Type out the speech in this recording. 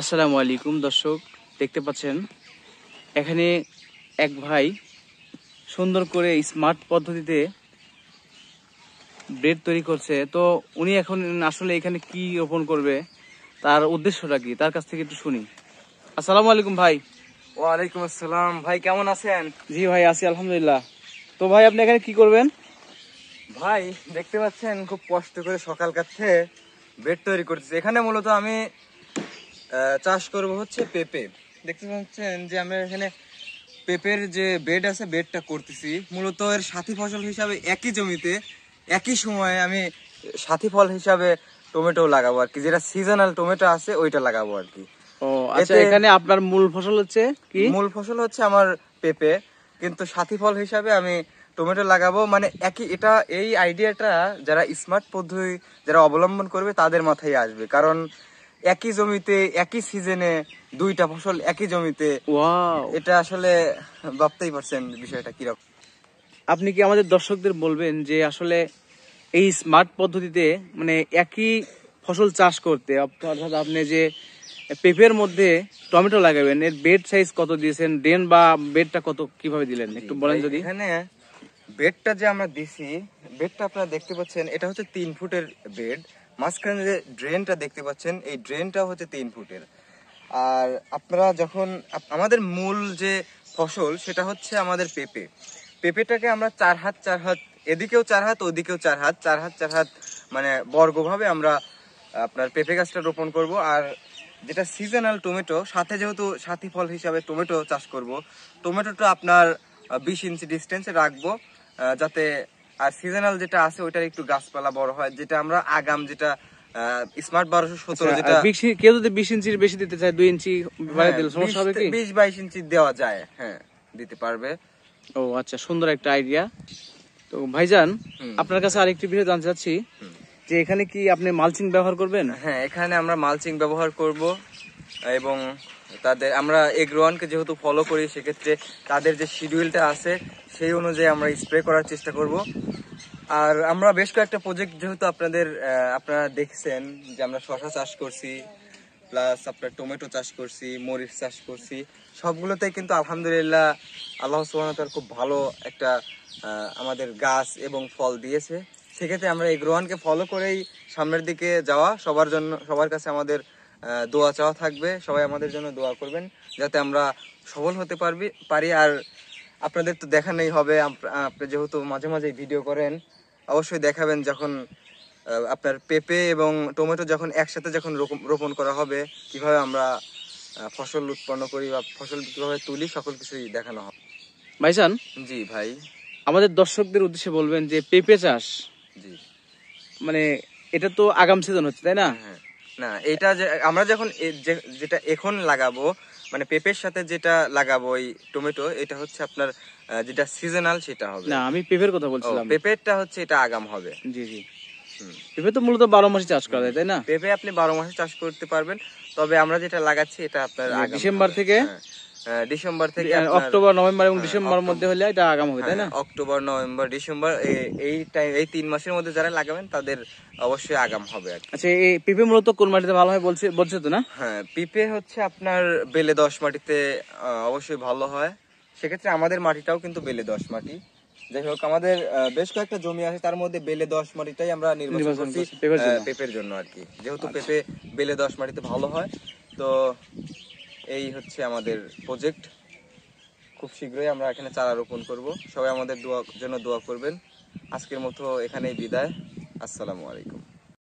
আসসালামু আলাইকুম দর্শক দেখতে পাচ্ছেন এখানে এক ভাই সুন্দর করে স্মার্ট পদ্ধতিতে ব্রেড তৈরি করছে তো উনি এখন আসলে এখানে কি রোপণ করবে তার উদ্দেশ্যটা কি তার কাছ থেকে একটু শুনি আসসালামু আলাইকুম ভাই ওয়ালাইকুম আসসালাম ভাই কেমন আছেন জি ভাই আছি আলহামদুলিল্লাহ তো ভাই আপনি এখানে কি করবেন ভাই দেখতে পাচ্ছেন খুব কষ্ট করে সকাল কাছে ব্রেড তৈরি করতেছি এখানে মূলত আমি চাষ করব হচ্ছে পেঁপে দেখতে পাচ্ছেন যে আমরা এখানে পেঁপের যে বেড আছে বেডটা করতেছি মূলত এর সাথী ফসল হিসাবে একই জমিতে একই সময়ে আমি সাথী ফল হিসাবে টমেটো লাগাবো আর কি যেটা সিজনাল টমেটো আছে ওইটা লাগাবো আর কি আচ্ছা, এখানে আপনার মূল ফসল হচ্ছে কি মূল ফসল হচ্ছে আমার পেঁপে কিন্তু সাথী ফল হিসাবে আমি টমেটো লাগাবো মানে একই এটা এই আইডিয়াটা যারা স্মার্ট পদ্ধতি যারা অবলম্বন করবে তাদের মাথায় আসবে কারণ একই জমিতে একই সিজনে দুইটা ফসল একই জমিতে এটা আসলে ভাবতেই পারছেন বিষয়টা কিরকম আপনি কি আমাদের দর্শকদের বলবেন যে আসলে এই স্মার্ট পদ্ধতিতে মানে একই ফসল চাষ করতে অর্থাৎ আপনি যে পেঁপের মধ্যে টমেটো লাগাবেন এর বেড সাইজ কত দিয়েছেন ডেন বা বেডটা কত কিভাবে দিলেন একটু বলেন যদি এখানে বেডটা যে আমরা দিছি বেডটা আপনারা দেখতে পাচ্ছেন এটা হচ্ছে তিন ফুটের বেড মাঝখানে যে ড্রেনটা দেখতে পাচ্ছেন এই ড্রেনটা হচ্ছে তিন ফুটের আর আপনারা যখন আমাদের মূল যে ফসল সেটা হচ্ছে আমাদের পেঁপে পেঁপেটাকে আমরা চার হাত চার হাত এদিকেও চার হাত ওদিকেও চার হাত চার হাত চার হাত মানে বর্গভাবে আমরা আপনার পেঁপে গাছটা রোপণ করব আর যেটা সিজনাল টমেটো সাথে যেহেতু সাথী ফল হিসাবে টমেটো চাষ করব টমেটোটা আপনার বিশ ইঞ্চি ডিস্টেন্সে রাখবো যাতে আর সিজনাল যেটা আছে ওইটার একটু গাছপালা বড় হয় যেটা আমরা আগাম যেটা স্মার্ট বারোশো সতেরো আচ্ছা, যেটা কেউ যদি বিশ ইঞ্চির বেশি দিতে চায় দুই ইঞ্চি হ্যাঁ, বিশ বাইশ ইঞ্চি দেওয়া যায় হ্যাঁ দিতে পারবে ও আচ্ছা সুন্দর একটা আইডিয়া তো ভাইজান আপনার কাছে আরেকটি বিষয় জানতে চাচ্ছি যে এখানে কি আপনি মালচিং ব্যবহার করবেন হ্যাঁ এখানে আমরা মালচিং ব্যবহার করব এবং তাদের আমরা এগ্রোয়ানকে যেহেতু ফলো করি সেক্ষেত্রে তাদের যে শিডিউলটা আছে সেই অনুযায়ী আমরা স্প্রে করার চেষ্টা করব আর আমরা বেশ কয়েকটা প্রজেক্ট যেহেতু আপনাদের আপনারা দেখছেন যে আমরা শশা চাষ করছি প্লাস আপনার টমেটো চাষ করছি মরিচ চাষ করছি সবগুলোতেই কিন্তু আলহামদুলিল্লাহ আল্লাহ সুবাহতার খুব ভালো একটা আমাদের গাছ এবং ফল দিয়েছে সেক্ষেত্রে আমরা এই গ্রহণকে ফলো করেই সামনের দিকে যাওয়া সবার জন্য সবার কাছে আমাদের দোয়া চাওয়া থাকবে সবাই আমাদের জন্য দোয়া করবেন যাতে আমরা সফল হতে পারবি পারি আর আপনাদের তো দেখা নেই হবে আপনি যেহেতু মাঝে মাঝে ভিডিও করেন অবশ্যই দেখাবেন যখন আপনার পেঁপে এবং টমেটো যখন একসাথে যখন রোপণ করা হবে কিভাবে আমরা ফসল উৎপন্ন করি বা ফসল কীভাবে তুলি সকল কিছুই দেখানো হবে ভাইসান জি ভাই আমাদের দর্শকদের উদ্দেশ্যে বলবেন যে পেঁপে চাষ জি মানে এটা তো আগাম সিজন হচ্ছে তাই না হ্যাঁ না এটা যে আমরা যখন যেটা এখন লাগাবো মানে পেঁপের সাথে যেটা লাগাবো ওই টমেটো এটা হচ্ছে আপনার যেটা সিজনাল সেটা হবে না আমি পেঁপের কথা বলছিলাম পেঁপেরটা হচ্ছে এটা আগাম হবে জি জি পেঁপে তো মূলত বারো মাসে চাষ করা যায় তাই না পেঁপে আপনি বারো মাসে চাষ করতে পারবেন তবে আমরা যেটা লাগাচ্ছি এটা আপনার ডিসেম্বর থেকে হ্যাঁ। ডিসেম্বর থেকে অক্টোবর নভেম্বর এবং হ্যাঁ, ডিসেম্বর মধ্যে হলে এটা আগাম হবে তাই না হ্যাঁ, অক্টোবর নভেম্বর ডিসেম্বর এই টাইম এই তিন মাসের মধ্যে যারা লাগাবেন তাদের অবশ্যই আগাম হবে আচ্ছা এই পিপে মূলত কোন মাটিতে ভালো হয় বলছে বলছো তো না হ্যাঁ পিপে হচ্ছে আপনার বেলে দশ মাটিতে অবশ্যই ভালো হয় সেক্ষেত্রে আমাদের মাটিটাও কিন্তু বেলে দশ মাটি যাই হোক আমাদের বেশ কয়েকটা জমি আছে তার মধ্যে বেলে দশ মাটিটাই আমরা নির্বাচন করছি পেঁপের জন্য আর কি যেহেতু আচ্ছা। পেঁপে বেলে দশ মাটিতে ভালো হয় তো এই হচ্ছে আমাদের প্রজেক্ট খুব শীঘ্রই আমরা এখানে চারা রোপণ করব সবাই আমাদের দোয়া জন্য দোয়া করবেন আজকের মতো এখানেই বিদায় আসসালামু আলাইকুম